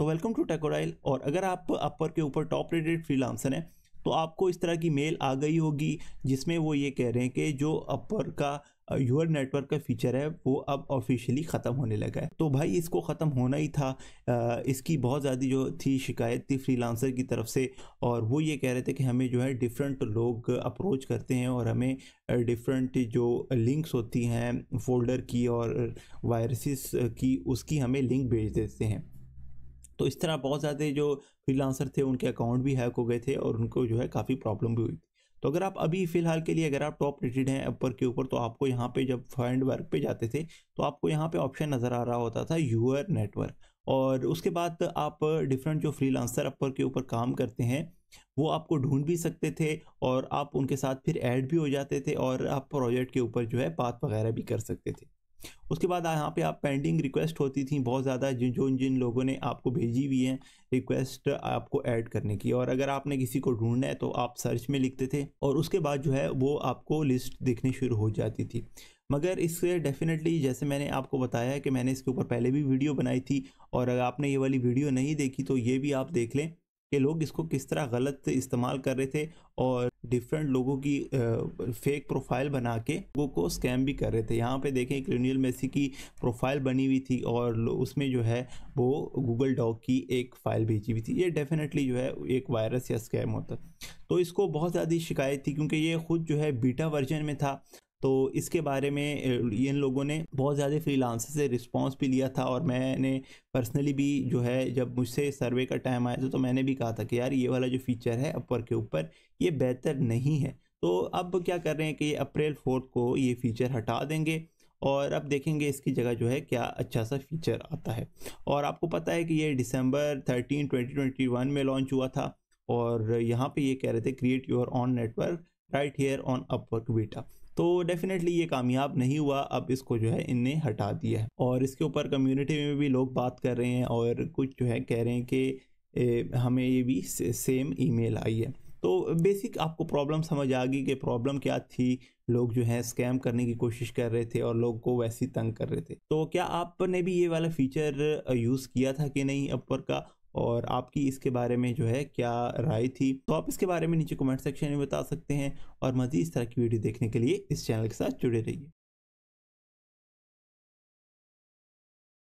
तो welcome to टेकोडाइल और अगर आप अपर के ऊपर टॉप रेटेड फ्रीलांसर हैं तो आपको इस तरह की मेल आ गई होगी जिसमें वो ये कह रहे हैं कि जो अपर का यूर नेटवर्क का फीचर है वो अब ऑफिशियली ख़त्म होने लगा है तो भाई इसको ख़त्म होना ही था इसकी बहुत ज़्यादा जो थी शिकायत थी फ्रीलांसर की तरफ से और वो ये कह रहे थे कि हमें जो है डिफरेंट लोग अप्रोच करते हैं और हमें डिफरेंट जो लिंक्स होती हैं फोल्डर की और वायरसेस की उसकी हमें लिंक भेज देते हैं तो इस तरह बहुत ज़्यादा जो फ्रीलांसर थे उनके अकाउंट भी हैक हो गए थे और उनको जो है काफ़ी प्रॉब्लम भी हुई थी तो अगर आप अभी फ़िलहाल के लिए अगर आप टॉप रेटेड हैं अपर के ऊपर तो आपको यहाँ पे जब फाइंड वर्क पे जाते थे तो आपको यहाँ पे ऑप्शन नज़र आ रहा होता था यूअर नेटवर्क और उसके बाद आप डिफरेंट जो फ्रीलांसर अपर के ऊपर काम करते हैं वो आपको ढूंढ भी सकते थे और आप उनके साथ फिर ऐड भी हो जाते थे और आप प्रोजेक्ट के ऊपर जो है बात वगैरह भी कर सकते थे उसके बाद यहाँ पे आप पेंडिंग रिक्वेस्ट होती थी बहुत ज़्यादा जिन जो जिन लोगों ने आपको भेजी हुई है रिक्वेस्ट आपको ऐड करने की और अगर आपने किसी को ढूंढना है तो आप सर्च में लिखते थे और उसके बाद जो है वो आपको लिस्ट दिखनी शुरू हो जाती थी मगर इससे डेफिनेटली जैसे मैंने आपको बताया है कि मैंने इसके ऊपर पहले भी वीडियो बनाई थी और अगर आपने ये वाली वीडियो नहीं देखी तो ये भी आप देख लें कि लोग इसको किस तरह गलत इस्तेमाल कर रहे थे और डिफरेंट लोगों की फेक प्रोफाइल बना के लोगों को स्कैम भी कर रहे थे यहाँ पे देखें क्रिनियल मेसी की प्रोफाइल बनी हुई थी और उसमें जो है वो गूगल डॉक की एक फ़ाइल भेजी हुई थी ये डेफिनेटली जो है एक वायरस या स्कैम होता तो इसको बहुत ज़्यादा शिकायत थी क्योंकि ये खुद जो है बीटा वर्जन में था तो इसके बारे में इन लोगों ने बहुत ज़्यादा फ्रीलांसर से रिस्पांस भी लिया था और मैंने पर्सनली भी जो है जब मुझसे सर्वे का टाइम आया था तो मैंने भी कहा था कि यार ये वाला जो फीचर है अपर के ऊपर ये बेहतर नहीं है तो अब क्या कर रहे हैं कि अप्रैल फोर्थ को ये फीचर हटा देंगे और अब देखेंगे इसकी जगह जो है क्या अच्छा सा फीचर आता है और आपको पता है कि ये December thirteen twenty twenty one में लॉन्च हुआ था और यहाँ पे ये कह रहे थे create your own network right here on Upwork beta तो डेफिनेटली ये कामयाब नहीं हुआ अब इसको जो है इनने हटा दिया है और इसके ऊपर कम्युनिटी में भी लोग बात कर रहे हैं और कुछ जो है कह रहे हैं कि हमें ये भी सेम ईमेल आई है तो बेसिक आपको प्रॉब्लम समझ आ गई कि प्रॉब्लम क्या थी लोग जो है स्कैम करने की कोशिश कर रहे थे और लोग को वैसे ही तंग कर रहे थे तो क्या आपने भी ये वाला फीचर यूज़ किया था कि नहीं अपवर्क का और आपकी इसके बारे में जो है क्या राय थी तो आप इसके बारे में नीचे कमेंट सेक्शन में बता सकते हैं और मज़ीद इस तरह की वीडियो देखने के लिए इस चैनल के साथ जुड़े रहिए